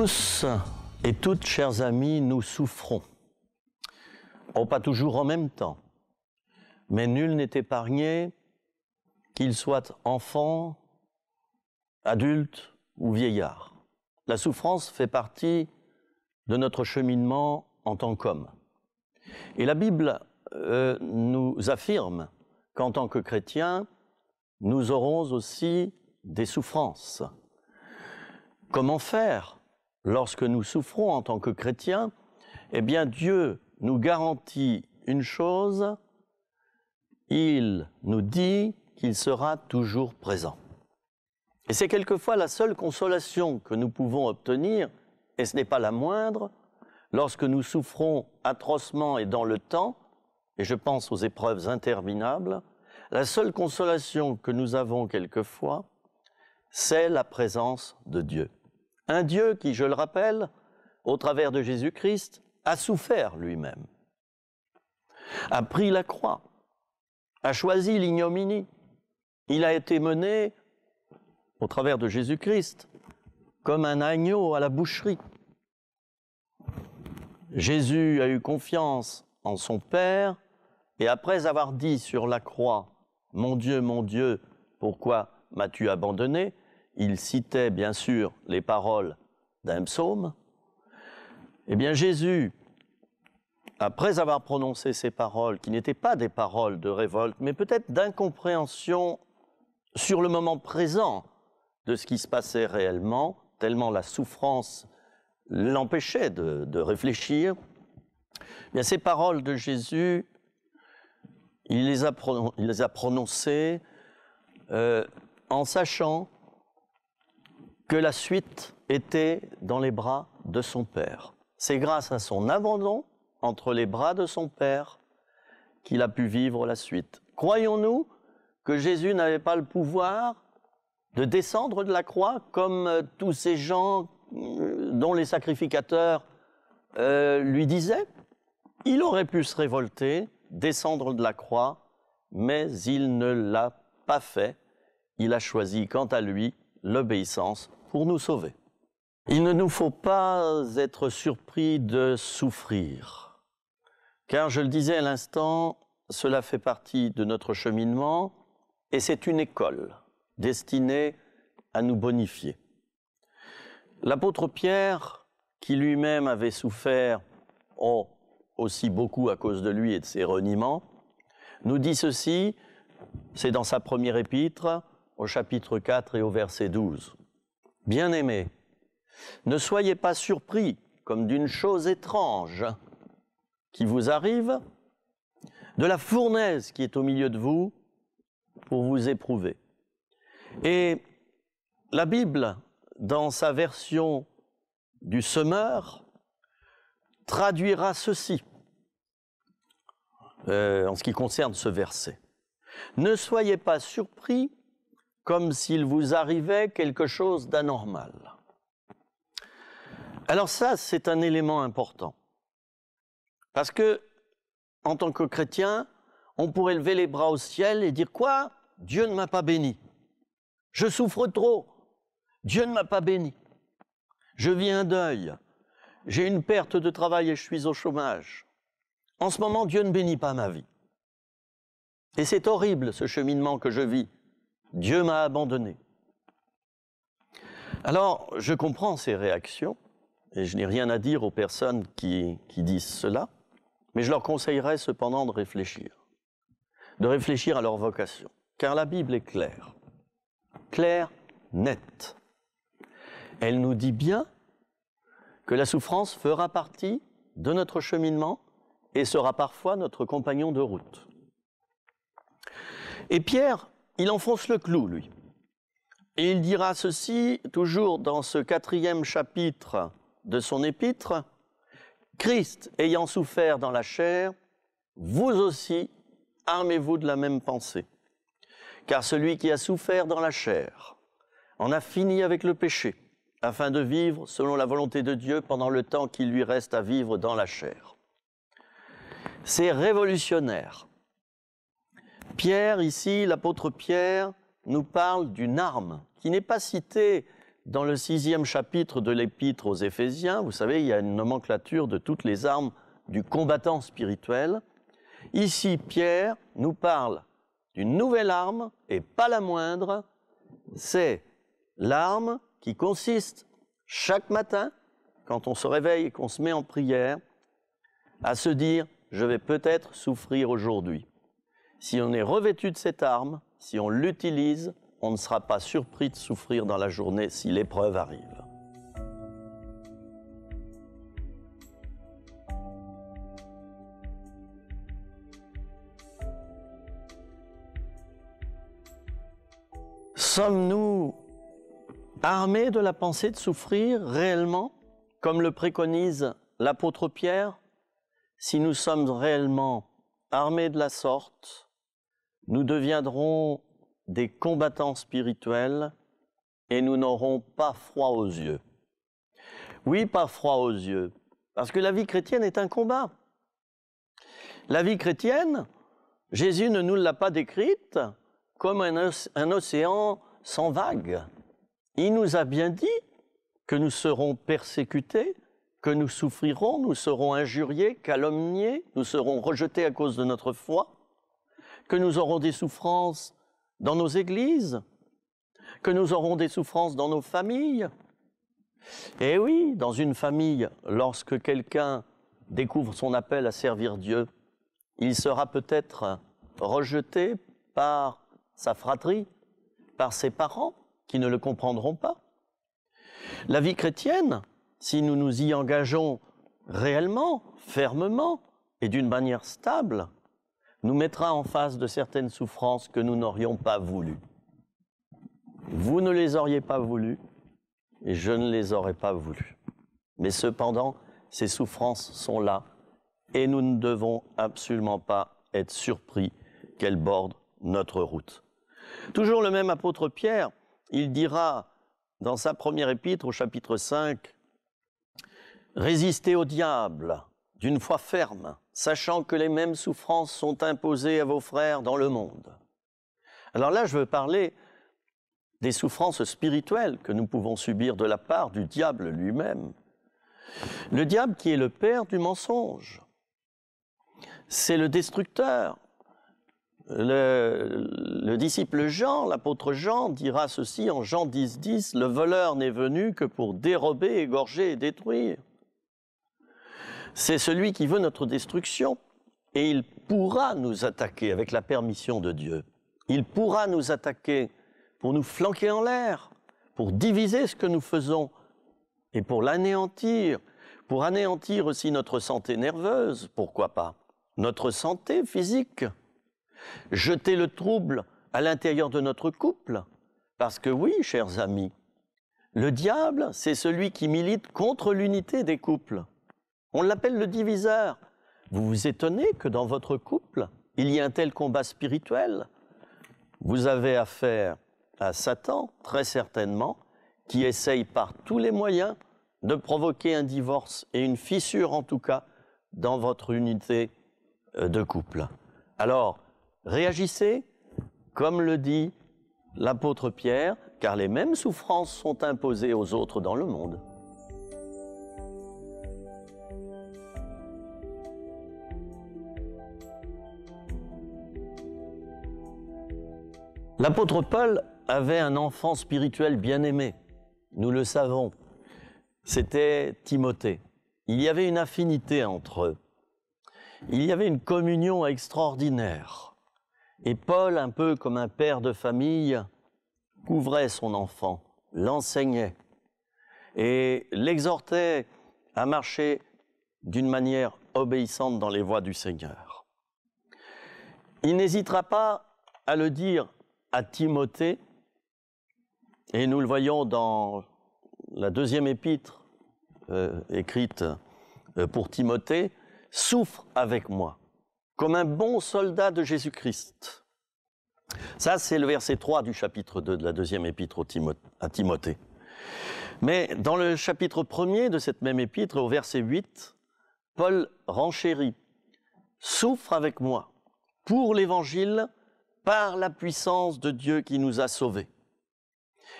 tous et toutes, chers amis, nous souffrons. Oh, pas toujours en même temps. Mais nul n'est épargné, qu'il soit enfant, adulte ou vieillard. La souffrance fait partie de notre cheminement en tant qu'homme. Et la Bible euh, nous affirme qu'en tant que chrétiens, nous aurons aussi des souffrances. Comment faire lorsque nous souffrons en tant que chrétiens, eh bien Dieu nous garantit une chose, il nous dit qu'il sera toujours présent. Et c'est quelquefois la seule consolation que nous pouvons obtenir, et ce n'est pas la moindre, lorsque nous souffrons atrocement et dans le temps, et je pense aux épreuves interminables, la seule consolation que nous avons quelquefois, c'est la présence de Dieu. Un Dieu qui, je le rappelle, au travers de Jésus-Christ, a souffert lui-même, a pris la croix, a choisi l'ignominie. Il a été mené, au travers de Jésus-Christ, comme un agneau à la boucherie. Jésus a eu confiance en son Père, et après avoir dit sur la croix, Mon Dieu, mon Dieu, pourquoi m'as-tu abandonné il citait bien sûr les paroles d'un psaume, eh bien Jésus, après avoir prononcé ces paroles, qui n'étaient pas des paroles de révolte, mais peut-être d'incompréhension sur le moment présent de ce qui se passait réellement, tellement la souffrance l'empêchait de, réfléchir, eh ces paroles de Jésus, il les a, prononcées euh, en sachant que la suite était dans les bras de son père. C'est grâce à son abandon entre les bras de son père qu'il a pu vivre la suite. Croyons-nous que Jésus n'avait pas le pouvoir de descendre de la croix comme euh, tous ces gens euh, dont les sacrificateurs euh, lui disaient Il aurait pu se révolter, descendre de la croix, mais il ne l'a pas fait. Il a choisi quant à lui l'obéissance pour nous sauver. Il ne nous faut pas être surpris de souffrir, car je le disais à l'instant, cela fait partie de notre cheminement et c'est une école destinée à nous bonifier. L'apôtre Pierre, qui lui-même avait souffert oh, aussi beaucoup à cause de lui et de ses reniements, nous dit ceci, c'est dans sa première épître, au chapitre 4 et au verset 12. Bien-aimés, ne soyez pas surpris comme d'une chose étrange qui vous arrive, de la fournaise qui est au milieu de vous pour vous éprouver. Et la Bible, dans sa version du semeur, traduira ceci euh, en ce qui concerne ce verset. Ne soyez pas surpris comme s'il vous arrivait quelque chose d'anormal. Alors ça, c'est un élément important. Parce que, en tant que chrétien, on pourrait lever les bras au ciel et dire quoi Dieu ne m'a pas béni. Je souffre trop. Dieu ne m'a pas béni. Je vis un deuil. J'ai une perte de travail et je suis au chômage. En ce moment, Dieu ne bénit pas ma vie. Et c'est horrible ce cheminement que je vis. Dieu m'a abandonné. Alors, je comprends ces réactions, et je n'ai rien à dire aux personnes qui, disent cela, mais je leur conseillerais cependant de réfléchir, de réfléchir à leur vocation, car la Bible est claire, claire, nette. Elle nous dit bien que la souffrance fera partie de notre cheminement et sera parfois notre compagnon de route. Et Pierre il enfonce le clou, lui. Et il dira ceci, toujours dans ce quatrième chapitre de son épître, Christ ayant souffert dans la chair, vous aussi, armez-vous de la même pensée. Car celui qui a souffert dans la chair en a fini avec le péché, afin de vivre selon la volonté de Dieu pendant le temps qu'il lui reste à vivre dans la chair. C'est révolutionnaire Pierre, ici, l'apôtre Pierre, nous parle d'une arme qui n'est pas citée dans le sixième chapitre de l'épître aux Éphésiens. Vous savez, il y a une nomenclature de toutes les armes du combattant spirituel. Ici, Pierre nous parle d'une nouvelle arme, et pas la moindre, c'est l'arme qui consiste chaque matin, quand on se réveille et qu'on se met en prière, à se dire, je vais peut-être souffrir aujourd'hui. Si on est revêtu de cette arme, si on l'utilise, on ne sera pas surpris de souffrir dans la journée si l'épreuve arrive. Sommes-nous armés de la pensée de souffrir réellement, comme le préconise l'apôtre Pierre Si nous sommes réellement armés de la sorte, nous deviendrons des combattants spirituels et nous n'aurons pas froid aux yeux. Oui, pas froid aux yeux, parce que la vie chrétienne est un combat. La vie chrétienne, Jésus ne nous l'a pas décrite comme un, océan sans vagues. Il nous a bien dit que nous serons persécutés, que nous souffrirons, nous serons injuriés, calomniés, nous serons rejetés à cause de notre foi que nous aurons des souffrances dans nos églises, que nous aurons des souffrances dans nos familles. Et eh oui, dans une famille, lorsque quelqu'un découvre son appel à servir Dieu, il sera peut-être rejeté par sa fratrie, par ses parents qui ne le comprendront pas. La vie chrétienne, si nous nous y engageons réellement, fermement et d'une manière stable, nous mettra en face de certaines souffrances que nous n'aurions pas voulues. Vous ne les auriez pas voulues et je ne les aurais pas voulues. Mais cependant, ces souffrances sont là et nous ne devons absolument pas être surpris qu'elles bordent notre route. Toujours le même apôtre Pierre, il dira dans sa première épître au chapitre 5, Résistez au diable d'une foi ferme, sachant que les mêmes souffrances sont imposées à vos frères dans le monde. Alors là, je veux parler des souffrances spirituelles que nous pouvons subir de la part du diable lui-même. Le diable qui est le père du mensonge, c'est le destructeur. Le, disciple Jean, l'apôtre Jean, dira ceci en Jean 10, 10, Le voleur n'est venu que pour dérober, égorger et détruire. C'est celui qui veut notre destruction et il pourra nous attaquer avec la permission de Dieu. Il pourra nous attaquer pour nous flanquer en l'air, pour diviser ce que nous faisons et pour l'anéantir, pour anéantir aussi notre santé nerveuse, pourquoi pas, notre santé physique, jeter le trouble à l'intérieur de notre couple, parce que oui, chers amis, le diable, c'est celui qui milite contre l'unité des couples. On l'appelle le diviseur. Vous vous étonnez que dans votre couple, il y ait un tel combat spirituel Vous avez affaire à Satan, très certainement, qui essaye par tous les moyens de provoquer un divorce et une fissure, en tout cas, dans votre unité euh, de couple. Alors, réagissez, comme le dit l'apôtre Pierre, car les mêmes souffrances sont imposées aux autres dans le monde. L'apôtre Paul avait un enfant spirituel bien-aimé, nous le savons. C'était Timothée. Il y avait une affinité entre eux. Il y avait une communion extraordinaire. Et Paul, un peu comme un père de famille, couvrait son enfant, l'enseignait et l'exhortait à marcher d'une manière obéissante dans les voies du Seigneur. Il n'hésitera pas à le dire à Timothée, et nous le voyons dans la deuxième épître euh, écrite euh, pour Timothée, souffre avec moi, comme un bon soldat de Jésus-Christ. Ça, c'est le verset 3 du chapitre 2 de la deuxième épître à Timothée. Mais dans le chapitre 1 de cette même épître, au verset 8, Paul renchérit Souffre avec moi pour l'évangile par la puissance de Dieu qui nous a sauvés.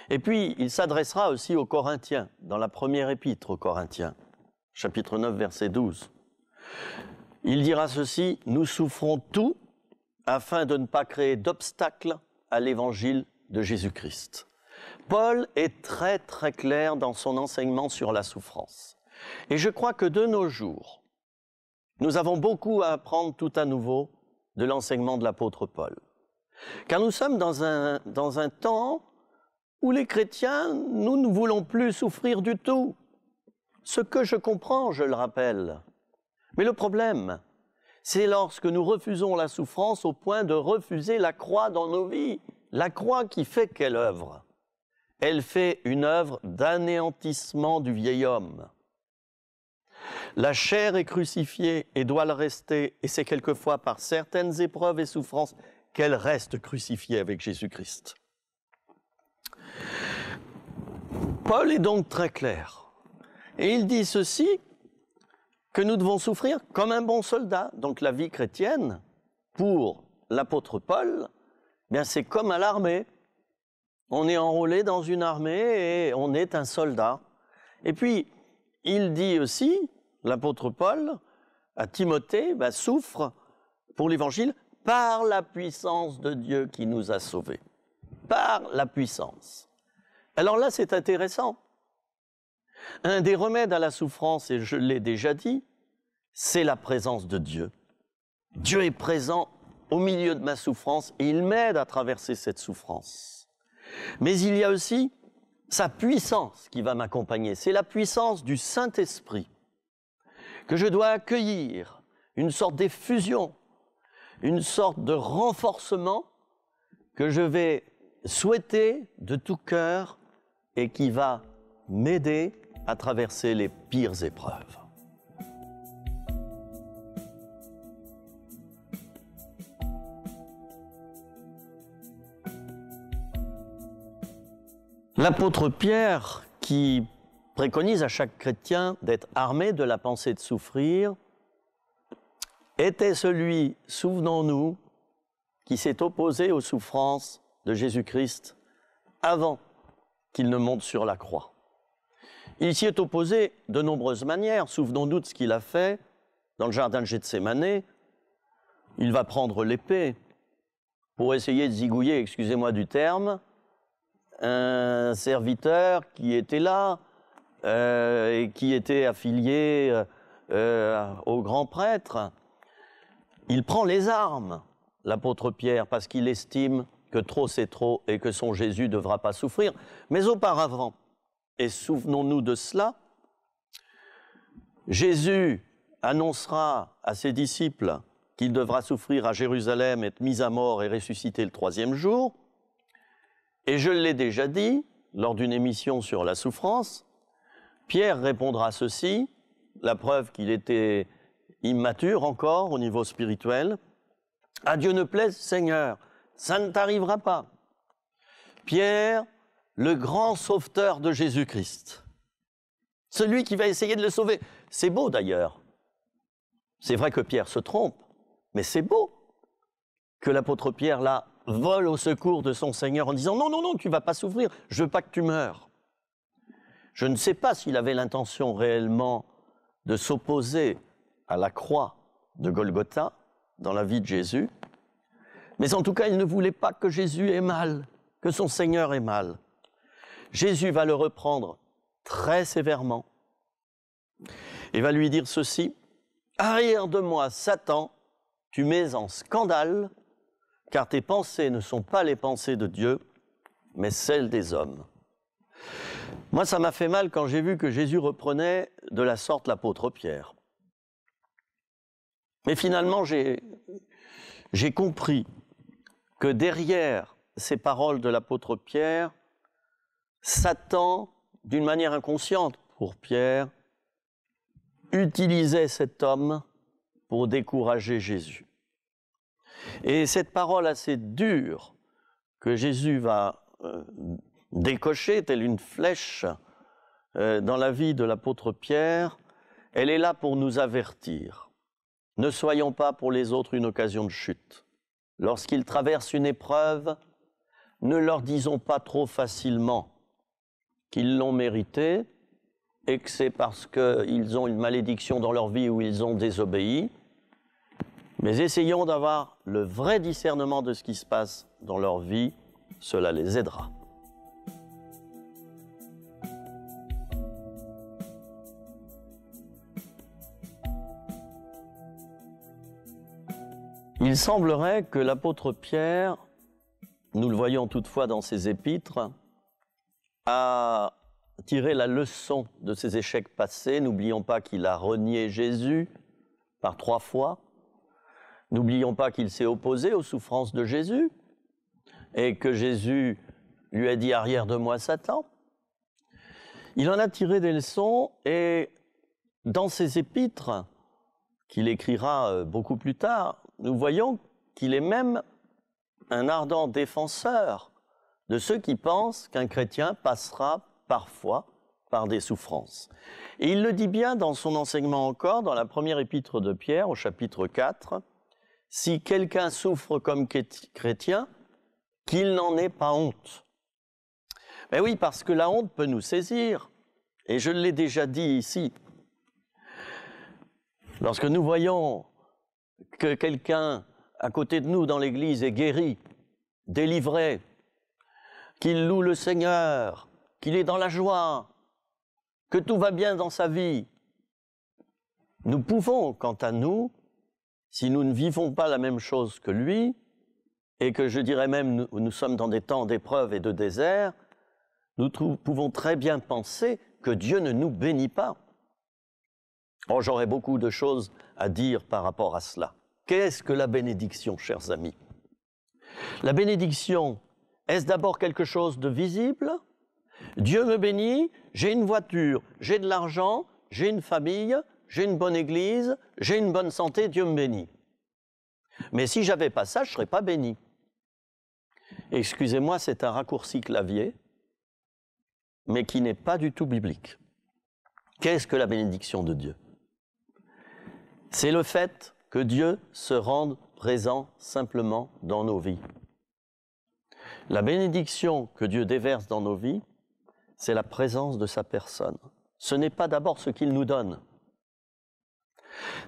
Et puis, il s'adressera aussi aux Corinthiens, dans la première épître aux Corinthiens, chapitre 9, verset 12. Il dira ceci, nous souffrons tout afin de ne pas créer d'obstacle à l'évangile de Jésus-Christ. Paul est très très clair dans son enseignement sur la souffrance. Et je crois que de nos jours, nous avons beaucoup à apprendre tout à nouveau de l'enseignement de l'apôtre Paul. Car nous sommes dans un, dans un temps où les chrétiens, nous ne voulons plus souffrir du tout. Ce que je comprends, je le rappelle. Mais le problème, c'est lorsque nous refusons la souffrance au point de refuser la croix dans nos vies. La croix qui fait quelle œuvre Elle fait une œuvre d'anéantissement du vieil homme. La chair est crucifiée et doit le rester, et c'est quelquefois par certaines épreuves et souffrances qu'elle reste crucifiée avec Jésus-Christ. Paul est donc très clair. Et il dit ceci, que nous devons souffrir comme un bon soldat. Donc la vie chrétienne, pour l'apôtre Paul, eh bien c'est comme à l'armée. On est enrôlé dans une armée et on est un soldat. Et puis, il dit aussi, l'apôtre Paul, à Timothée, bah, souffre pour l'évangile par la puissance de Dieu qui nous a sauvés. Par la puissance. Alors là, c'est intéressant. Un des remèdes à la souffrance, et je l'ai déjà dit, c'est la présence de Dieu. Dieu est présent au milieu de ma souffrance et il m'aide à traverser cette souffrance. Mais il y a aussi sa puissance qui va m'accompagner. C'est la puissance du Saint-Esprit que je dois accueillir, une sorte d'effusion une sorte de renforcement que je vais souhaiter de tout cœur et qui va m'aider à traverser les pires épreuves. L'apôtre Pierre, qui préconise à chaque chrétien d'être armé de la pensée de souffrir, était celui, souvenons-nous, qui s'est opposé aux souffrances de Jésus-Christ avant qu'il ne monte sur la croix. Il s'y est opposé de nombreuses manières. Souvenons-nous de ce qu'il a fait dans le jardin de Gethsemane. Il va prendre l'épée pour essayer de zigouiller, excusez-moi du terme, un serviteur qui était là euh, et qui était affilié euh, euh, au grand prêtre il prend les armes, l'apôtre Pierre, parce qu'il estime que trop c'est trop et que son Jésus ne devra pas souffrir. Mais auparavant, et souvenons-nous de cela, Jésus annoncera à ses disciples qu'il devra souffrir à Jérusalem, être mis à mort et ressuscité le troisième jour. Et je l'ai déjà dit lors d'une émission sur la souffrance, Pierre répondra ceci, la preuve qu'il était immature encore au niveau spirituel. À Dieu ne plaise, Seigneur, ça ne t'arrivera pas. Pierre, le grand sauveteur de Jésus-Christ, celui qui va essayer de le sauver. C'est beau d'ailleurs. C'est vrai que Pierre se trompe, mais c'est beau que l'apôtre Pierre, là, vole au secours de son Seigneur en disant Non, non, non, tu vas pas souffrir, je veux pas que tu meurs. Je ne sais pas s'il avait l'intention réellement de s'opposer à la croix de Golgotha dans la vie de Jésus. Mais en tout cas, il ne voulait pas que Jésus ait mal, que son Seigneur ait mal. Jésus va le reprendre très sévèrement et va lui dire ceci, Arrière de moi, Satan, tu mets en scandale, car tes pensées ne sont pas les pensées de Dieu, mais celles des hommes. Moi, ça m'a fait mal quand j'ai vu que Jésus reprenait de la sorte l'apôtre Pierre. Mais finalement, j'ai compris que derrière ces paroles de l'apôtre Pierre, Satan, d'une manière inconsciente pour Pierre, utilisait cet homme pour décourager Jésus. Et cette parole assez dure que Jésus va euh, décocher, telle une flèche, euh, dans la vie de l'apôtre Pierre, elle est là pour nous avertir. Ne soyons pas pour les autres une occasion de chute. Lorsqu'ils traversent une épreuve, ne leur disons pas trop facilement qu'ils l'ont mérité et que c'est parce qu'ils ont une malédiction dans leur vie ou ils ont désobéi. Mais essayons d'avoir le vrai discernement de ce qui se passe dans leur vie, cela les aidera. Il semblerait que l'apôtre Pierre, nous le voyons toutefois dans ses épîtres, a tiré la leçon de ses échecs passés. N'oublions pas qu'il a renié Jésus par trois fois. N'oublions pas qu'il s'est opposé aux souffrances de Jésus et que Jésus lui a dit arrière de moi Satan. Il en a tiré des leçons et dans ses épîtres, qu'il écrira beaucoup plus tard, nous voyons qu'il est même un ardent défenseur de ceux qui pensent qu'un chrétien passera parfois par des souffrances. Et il le dit bien dans son enseignement encore, dans la première épître de Pierre, au chapitre 4, Si quelqu'un souffre comme chrétien, qu'il n'en ait pas honte. Mais ben oui, parce que la honte peut nous saisir. Et je l'ai déjà dit ici. Lorsque nous voyons que quelqu'un à côté de nous dans l'Église est guéri, délivré, qu'il loue le Seigneur, qu'il est dans la joie, que tout va bien dans sa vie. Nous pouvons, quant à nous, si nous ne vivons pas la même chose que lui, et que je dirais même nous, sommes dans des temps d'épreuve et de désert, nous pouvons très bien penser que Dieu ne nous bénit pas. Oh, j'aurais beaucoup de choses à dire par rapport à cela. Qu'est-ce que la bénédiction, chers amis La bénédiction, est-ce d'abord quelque chose de visible Dieu me bénit, j'ai une voiture, j'ai de l'argent, j'ai une famille, j'ai une bonne église, j'ai une bonne santé, Dieu me bénit. Mais si j'avais pas ça, je serais pas béni. Excusez-moi, c'est un raccourci clavier, mais qui n'est pas du tout biblique. Qu'est-ce que la bénédiction de Dieu c'est le fait que Dieu se rende présent simplement dans nos vies. La bénédiction que Dieu déverse dans nos vies, c'est la présence de sa personne. Ce n'est pas d'abord ce qu'il nous donne.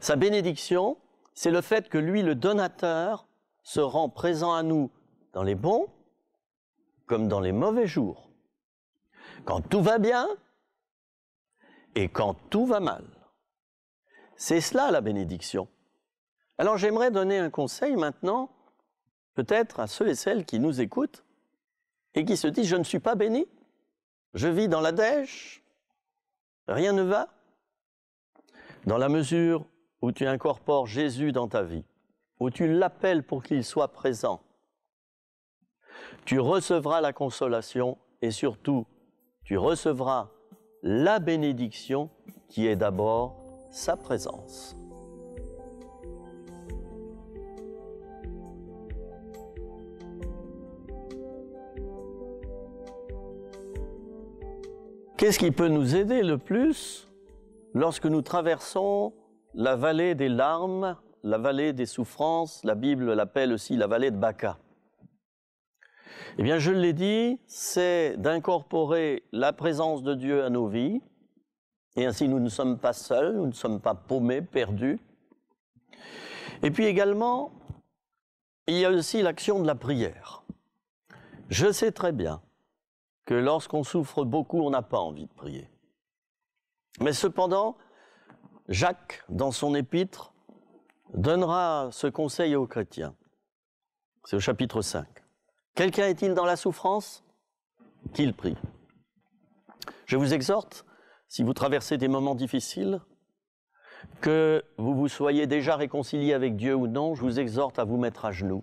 Sa bénédiction, c'est le fait que lui, le donateur, se rend présent à nous dans les bons comme dans les mauvais jours, quand tout va bien et quand tout va mal. C'est cela la bénédiction. Alors j'aimerais donner un conseil maintenant, peut-être à ceux et celles qui nous écoutent et qui se disent Je ne suis pas béni, je vis dans la dèche, rien ne va. Dans la mesure où tu incorpores Jésus dans ta vie, où tu l'appelles pour qu'il soit présent, tu recevras la consolation et surtout, tu recevras la bénédiction qui est d'abord sa présence. Qu'est-ce qui peut nous aider le plus lorsque nous traversons la vallée des larmes, la vallée des souffrances La Bible l'appelle aussi la vallée de Baca. Eh bien, je l'ai dit, c'est d'incorporer la présence de Dieu à nos vies, et ainsi, nous ne sommes pas seuls, nous ne sommes pas paumés, perdus. Et puis également, il y a aussi l'action de la prière. Je sais très bien que lorsqu'on souffre beaucoup, on n'a pas envie de prier. Mais cependant, Jacques, dans son épître, donnera ce conseil aux chrétiens. C'est au chapitre 5. Quelqu'un est-il dans la souffrance Qu'il prie. Je vous exhorte si vous traversez des moments difficiles, que vous vous soyez déjà réconcilié avec Dieu ou non, je vous exhorte à vous mettre à genoux.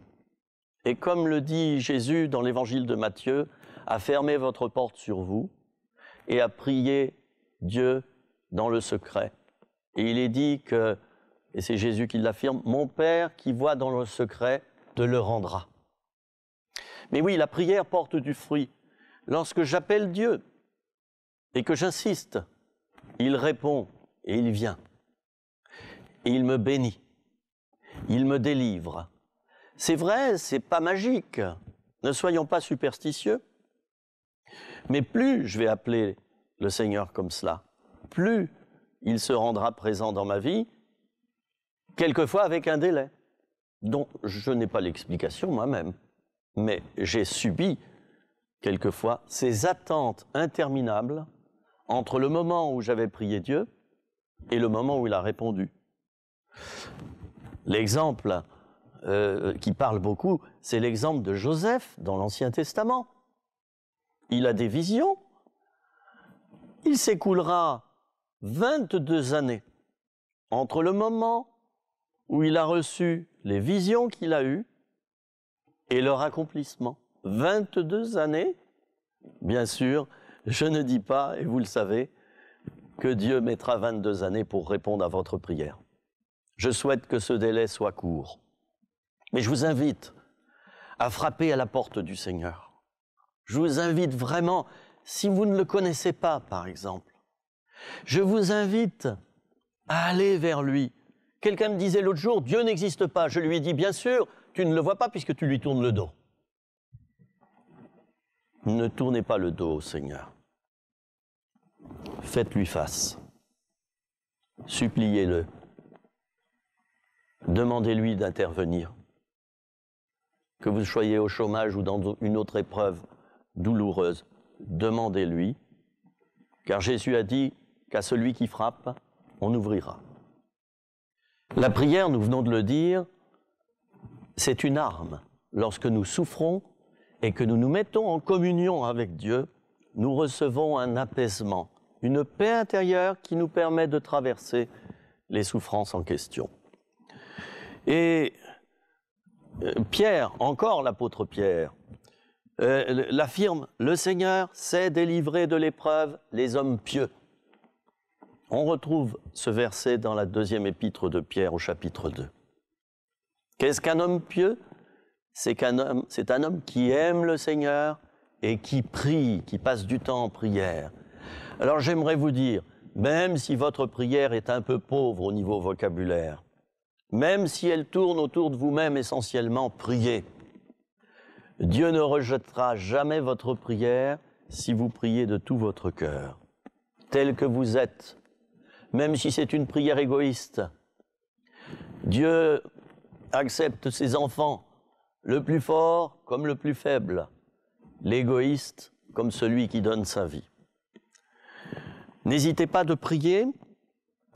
Et comme le dit Jésus dans l'évangile de Matthieu, à fermer votre porte sur vous et à prier Dieu dans le secret. Et il est dit que, et c'est Jésus qui l'affirme, mon Père qui voit dans le secret te le rendra. Mais oui, la prière porte du fruit. Lorsque j'appelle Dieu et que j'insiste il répond et il vient. Et il me bénit. Il me délivre. C'est vrai, c'est pas magique. Ne soyons pas superstitieux. Mais plus je vais appeler le Seigneur comme cela, plus il se rendra présent dans ma vie, quelquefois avec un délai dont je n'ai pas l'explication moi-même. Mais j'ai subi quelquefois ces attentes interminables entre le moment où j'avais prié Dieu et le moment où il a répondu. L'exemple euh, qui parle beaucoup, c'est l'exemple de Joseph dans l'Ancien Testament. Il a des visions. Il s'écoulera 22 années entre le moment où il a reçu les visions qu'il a eues et leur accomplissement. 22 années, bien sûr, je ne dis pas, et vous le savez, que Dieu mettra 22 années pour répondre à votre prière. Je souhaite que ce délai soit court. Mais je vous invite à frapper à la porte du Seigneur. Je vous invite vraiment, si vous ne le connaissez pas, par exemple, je vous invite à aller vers lui. Quelqu'un me disait l'autre jour, Dieu n'existe pas. Je lui ai dit, bien sûr, tu ne le vois pas puisque tu lui tournes le dos. Ne tournez pas le dos au Seigneur. Faites-lui face. Suppliez-le. Demandez-lui d'intervenir. Que vous soyez au chômage ou dans une autre épreuve douloureuse, demandez-lui. Car Jésus a dit qu'à celui qui frappe, on ouvrira. La prière, nous venons de le dire, c'est une arme. Lorsque nous souffrons, et que nous nous mettons en communion avec Dieu, nous recevons un apaisement, une paix intérieure qui nous permet de traverser les souffrances en question. Et euh, Pierre, encore l'apôtre Pierre, euh, l'affirme, le Seigneur sait délivrer de l'épreuve les hommes pieux. On retrouve ce verset dans la deuxième épître de Pierre au chapitre 2. Qu'est-ce qu'un homme pieux c'est qu'un homme, c'est un homme qui aime le Seigneur et qui prie, qui passe du temps en prière. Alors j'aimerais vous dire, même si votre prière est un peu pauvre au niveau vocabulaire, même si elle tourne autour de vous-même essentiellement, priez. Dieu ne rejettera jamais votre prière si vous priez de tout votre cœur, tel que vous êtes, même si c'est une prière égoïste. Dieu accepte ses enfants, le plus fort comme le plus faible, l'égoïste comme celui qui donne sa vie. N'hésitez pas de prier,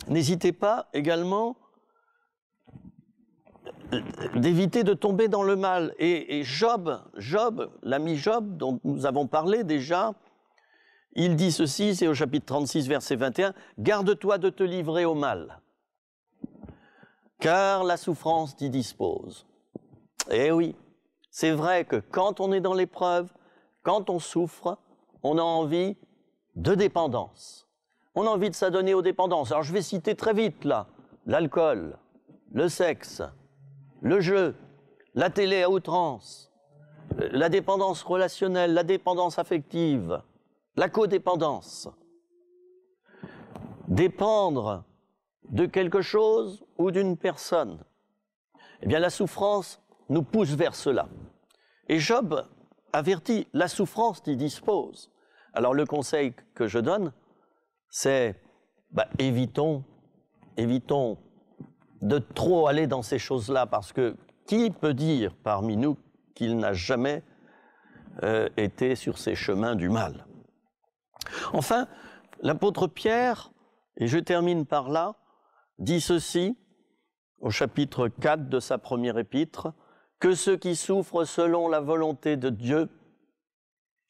n'hésitez pas également euh, d'éviter de tomber dans le mal. Et, Job, Job, l'ami Job dont nous avons parlé déjà, il dit ceci, c'est au chapitre 36, verset 21, Garde-toi de te livrer au mal, car la souffrance t'y dispose. Eh oui, c'est vrai que quand on est dans l'épreuve, quand on souffre, on a envie de dépendance. On a envie de s'adonner aux dépendances. Alors je vais citer très vite là l'alcool, le sexe, le jeu, la télé à outrance, la dépendance relationnelle, la dépendance affective, la codépendance. Dépendre de quelque chose ou d'une personne. Eh bien la souffrance nous pousse vers cela. Et Job avertit la souffrance qui dispose. Alors le conseil que je donne, c'est bah, évitons, évitons de trop aller dans ces choses-là, parce que qui peut dire parmi nous qu'il n'a jamais euh, été sur ces chemins du mal Enfin, l'apôtre Pierre, et je termine par là, dit ceci au chapitre 4 de sa première épître, que ceux qui souffrent selon la volonté de Dieu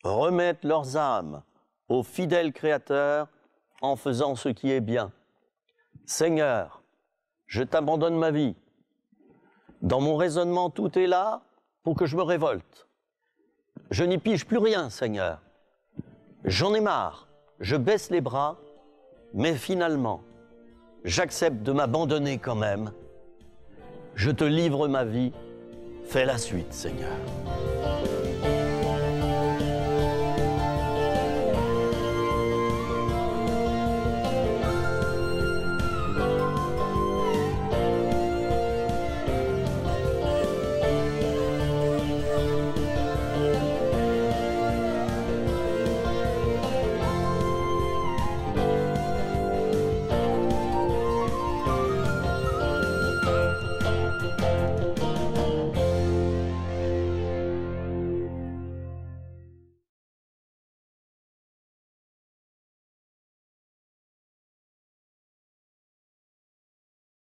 remettent leurs âmes au fidèle Créateur en faisant ce qui est bien. Seigneur, je t'abandonne ma vie. Dans mon raisonnement, tout est là pour que je me révolte. Je n'y pige plus rien, Seigneur. J'en ai marre. Je baisse les bras, mais finalement, j'accepte de m'abandonner quand même. Je te livre ma vie Fais la suite, Seigneur.